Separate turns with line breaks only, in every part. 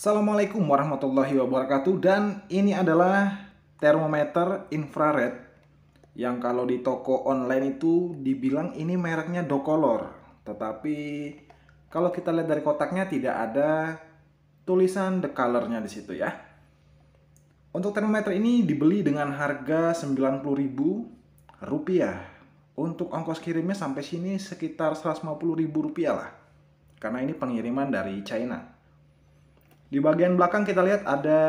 Assalamualaikum warahmatullahi wabarakatuh dan ini adalah termometer infrared yang kalau di toko online itu dibilang ini mereknya Docolor tetapi kalau kita lihat dari kotaknya tidak ada tulisan the colornya di situ ya. Untuk termometer ini dibeli dengan harga Rp90.000 rupiah untuk ongkos kirimnya sampai sini sekitar rp rupiah lah karena ini pengiriman dari China. Di bagian belakang kita lihat ada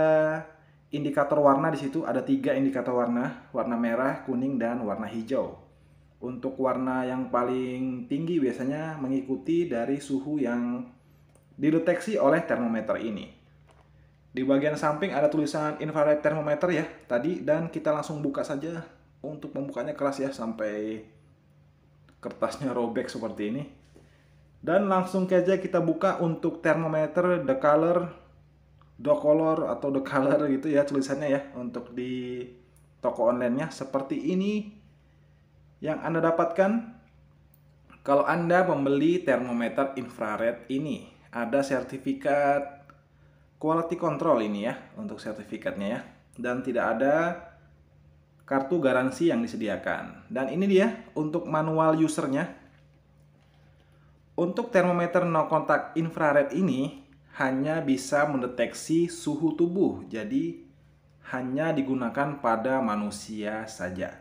indikator warna di situ. Ada tiga indikator warna, warna merah, kuning, dan warna hijau. Untuk warna yang paling tinggi biasanya mengikuti dari suhu yang dideteksi oleh termometer ini. Di bagian samping ada tulisan infrared thermometer ya tadi dan kita langsung buka saja untuk membukanya keras ya sampai kertasnya robek seperti ini. Dan langsung saja kita buka untuk termometer The Color the color atau the color gitu ya tulisannya ya untuk di toko online-nya seperti ini yang Anda dapatkan kalau Anda membeli termometer infrared ini ada sertifikat quality control ini ya untuk sertifikatnya ya dan tidak ada kartu garansi yang disediakan dan ini dia untuk manual usernya untuk termometer no kontak infrared ini hanya bisa mendeteksi suhu tubuh, jadi hanya digunakan pada manusia saja.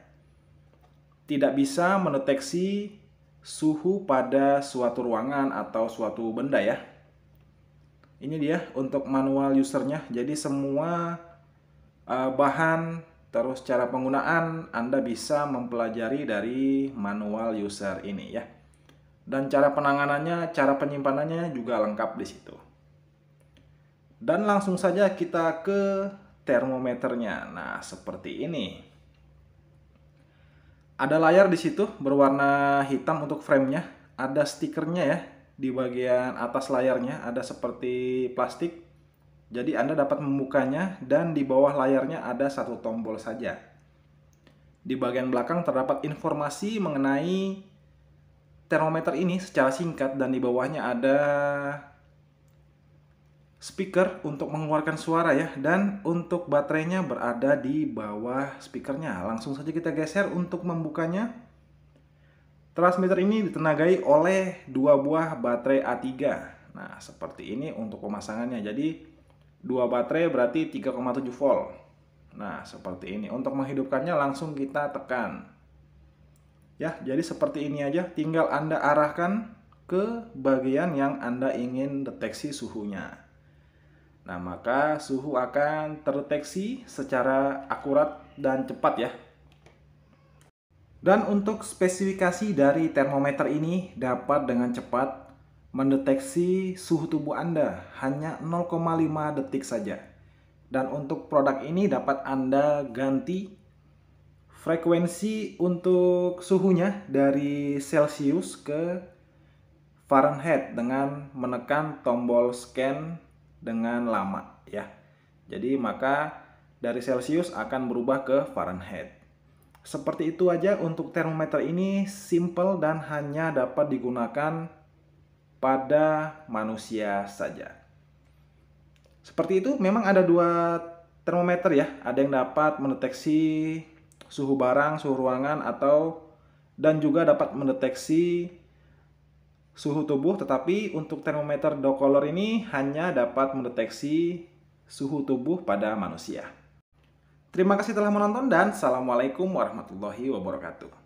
Tidak bisa mendeteksi suhu pada suatu ruangan atau suatu benda ya. Ini dia untuk manual usernya. Jadi semua eh, bahan terus cara penggunaan Anda bisa mempelajari dari manual user ini ya. Dan cara penanganannya, cara penyimpanannya juga lengkap di situ. Dan langsung saja kita ke termometernya. Nah, seperti ini. Ada layar di situ berwarna hitam untuk framenya. Ada stikernya ya di bagian atas layarnya. Ada seperti plastik. Jadi Anda dapat membukanya dan di bawah layarnya ada satu tombol saja. Di bagian belakang terdapat informasi mengenai termometer ini secara singkat dan di bawahnya ada speaker untuk mengeluarkan suara ya dan untuk baterainya berada di bawah speakernya. Langsung saja kita geser untuk membukanya. Transmitter ini ditenagai oleh dua buah baterai A3. Nah, seperti ini untuk pemasangannya. Jadi dua baterai berarti 3,7 volt. Nah, seperti ini. Untuk menghidupkannya langsung kita tekan. Ya, jadi seperti ini aja. Tinggal Anda arahkan ke bagian yang Anda ingin deteksi suhunya. Nah, maka suhu akan terdeteksi secara akurat dan cepat ya. Dan untuk spesifikasi dari termometer ini dapat dengan cepat mendeteksi suhu tubuh Anda hanya 0,5 detik saja. Dan untuk produk ini dapat Anda ganti frekuensi untuk suhunya dari Celsius ke Fahrenheit dengan menekan tombol scan dengan lama ya. Jadi maka dari Celsius akan berubah ke Fahrenheit. Seperti itu aja untuk termometer ini simple dan hanya dapat digunakan pada manusia saja. Seperti itu memang ada dua termometer ya, ada yang dapat mendeteksi suhu barang, suhu ruangan atau dan juga dapat mendeteksi suhu tubuh, tetapi untuk termometer dog collar ini hanya dapat mendeteksi suhu tubuh pada manusia. Terima kasih telah menonton dan Assalamualaikum warahmatullahi wabarakatuh.